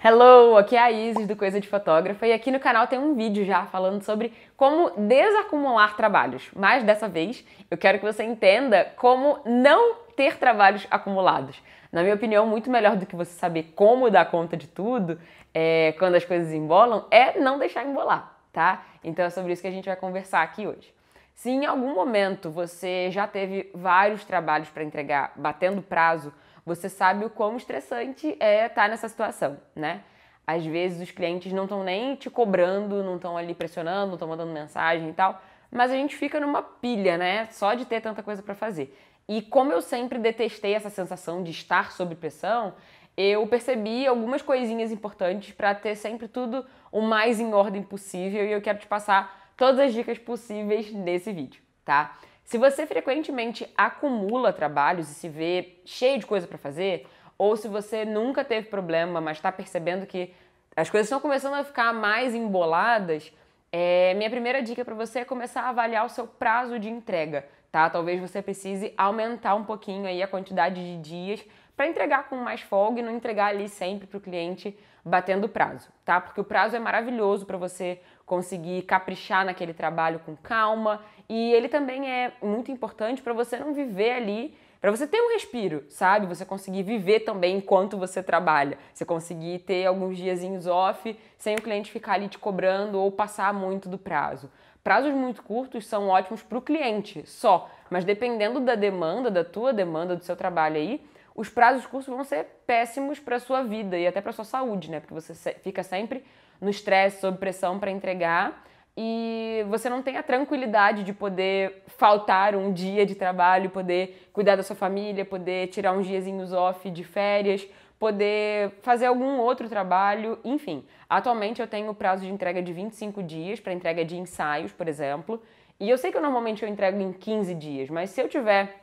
Hello, aqui é a Isis do Coisa de Fotógrafa e aqui no canal tem um vídeo já falando sobre como desacumular trabalhos. Mas dessa vez eu quero que você entenda como não ter trabalhos acumulados. Na minha opinião, muito melhor do que você saber como dar conta de tudo é, quando as coisas embolam é não deixar embolar, tá? Então é sobre isso que a gente vai conversar aqui hoje. Se em algum momento você já teve vários trabalhos para entregar batendo prazo, você sabe o quão estressante é estar tá nessa situação, né? Às vezes os clientes não estão nem te cobrando, não estão ali pressionando, não estão mandando mensagem e tal, mas a gente fica numa pilha, né? Só de ter tanta coisa para fazer. E como eu sempre detestei essa sensação de estar sob pressão, eu percebi algumas coisinhas importantes para ter sempre tudo o mais em ordem possível e eu quero te passar todas as dicas possíveis nesse vídeo, tá? Se você frequentemente acumula trabalhos e se vê cheio de coisa para fazer, ou se você nunca teve problema, mas está percebendo que as coisas estão começando a ficar mais emboladas, é, minha primeira dica para você é começar a avaliar o seu prazo de entrega, tá? Talvez você precise aumentar um pouquinho aí a quantidade de dias para entregar com mais folga e não entregar ali sempre para o cliente batendo o prazo, tá? Porque o prazo é maravilhoso para você conseguir caprichar naquele trabalho com calma. E ele também é muito importante para você não viver ali, para você ter um respiro, sabe? Você conseguir viver também enquanto você trabalha. Você conseguir ter alguns diazinhos off sem o cliente ficar ali te cobrando ou passar muito do prazo. Prazos muito curtos são ótimos para o cliente só, mas dependendo da demanda, da tua demanda, do seu trabalho aí, os prazos curtos vão ser péssimos para sua vida e até para sua saúde, né? Porque você fica sempre no estresse, sob pressão para entregar e você não tem a tranquilidade de poder faltar um dia de trabalho, poder cuidar da sua família, poder tirar uns diazinhos off de férias, poder fazer algum outro trabalho, enfim. Atualmente eu tenho prazo de entrega de 25 dias para entrega de ensaios, por exemplo, e eu sei que normalmente eu entrego em 15 dias, mas se eu tiver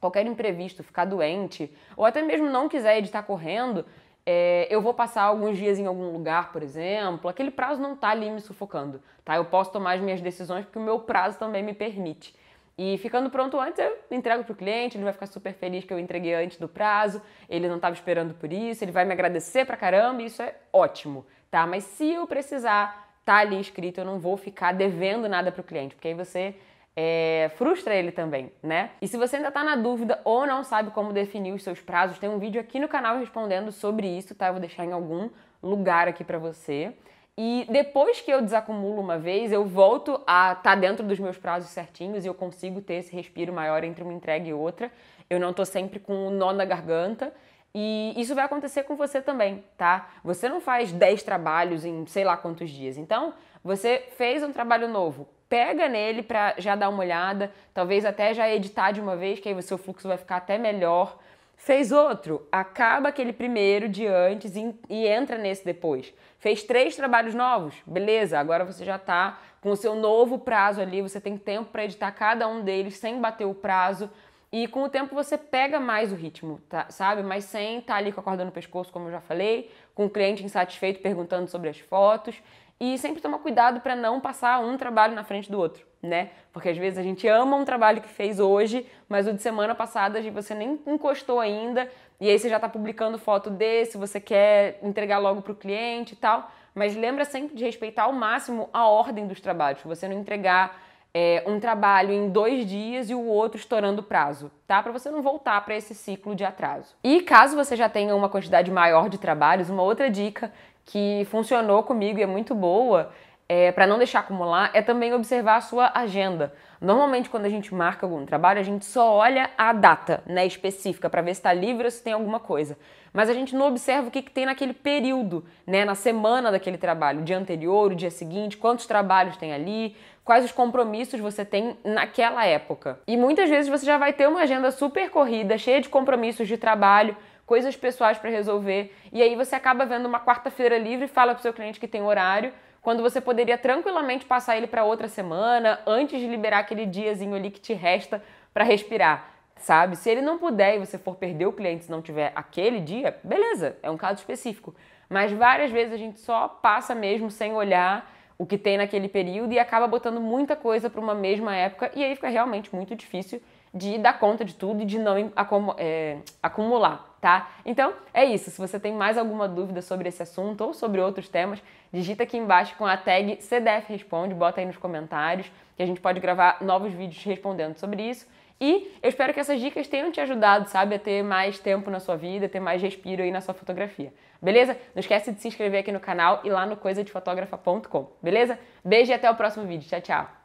qualquer imprevisto, ficar doente, ou até mesmo não quiser editar correndo, é, eu vou passar alguns dias em algum lugar, por exemplo, aquele prazo não está ali me sufocando, tá? Eu posso tomar as minhas decisões porque o meu prazo também me permite. E ficando pronto antes, eu entrego pro cliente, ele vai ficar super feliz que eu entreguei antes do prazo, ele não estava esperando por isso, ele vai me agradecer pra caramba, e isso é ótimo, tá? Mas se eu precisar, tá ali escrito, eu não vou ficar devendo nada pro cliente, porque aí você é, frustra ele também, né? E se você ainda tá na dúvida ou não sabe como definir os seus prazos, tem um vídeo aqui no canal respondendo sobre isso, tá? Eu vou deixar em algum lugar aqui para você. E depois que eu desacumulo uma vez, eu volto a estar tá dentro dos meus prazos certinhos e eu consigo ter esse respiro maior entre uma entrega e outra. Eu não tô sempre com o um nó na garganta. E isso vai acontecer com você também, tá? Você não faz 10 trabalhos em sei lá quantos dias. Então, você fez um trabalho novo, pega nele para já dar uma olhada, talvez até já editar de uma vez, que aí o seu fluxo vai ficar até melhor. Fez outro, acaba aquele primeiro de antes e, e entra nesse depois. Fez três trabalhos novos, beleza, agora você já está com o seu novo prazo ali, você tem tempo para editar cada um deles sem bater o prazo. E com o tempo você pega mais o ritmo, tá, sabe? Mas sem estar tá ali com a corda no pescoço, como eu já falei, com o cliente insatisfeito perguntando sobre as fotos. E sempre tomar cuidado para não passar um trabalho na frente do outro, né? Porque às vezes a gente ama um trabalho que fez hoje, mas o de semana passada você nem encostou ainda, e aí você já está publicando foto desse, você quer entregar logo para o cliente e tal. Mas lembra sempre de respeitar ao máximo a ordem dos trabalhos, você não entregar é, um trabalho em dois dias e o outro estourando o prazo, tá? Para você não voltar para esse ciclo de atraso. E caso você já tenha uma quantidade maior de trabalhos, uma outra dica que funcionou comigo e é muito boa é, para não deixar acumular é também observar a sua agenda. Normalmente, quando a gente marca algum trabalho, a gente só olha a data né, específica para ver se está livre ou se tem alguma coisa. Mas a gente não observa o que, que tem naquele período, né, na semana daquele trabalho, o dia anterior, o dia seguinte, quantos trabalhos tem ali, quais os compromissos você tem naquela época. E muitas vezes você já vai ter uma agenda super corrida, cheia de compromissos de trabalho, coisas pessoais para resolver, e aí você acaba vendo uma quarta-feira livre e fala para o seu cliente que tem horário, quando você poderia tranquilamente passar ele para outra semana, antes de liberar aquele diazinho ali que te resta para respirar sabe? Se ele não puder e você for perder o cliente se não tiver aquele dia, beleza, é um caso específico. Mas várias vezes a gente só passa mesmo sem olhar o que tem naquele período e acaba botando muita coisa para uma mesma época e aí fica realmente muito difícil de dar conta de tudo e de não é, acumular, tá? Então é isso. Se você tem mais alguma dúvida sobre esse assunto ou sobre outros temas, digita aqui embaixo com a tag CDF Responde, bota aí nos comentários que a gente pode gravar novos vídeos respondendo sobre isso. E eu espero que essas dicas tenham te ajudado, sabe, a ter mais tempo na sua vida, ter mais respiro aí na sua fotografia. Beleza? Não esquece de se inscrever aqui no canal e lá no coisadefotografa.com, beleza? Beijo e até o próximo vídeo. Tchau, tchau.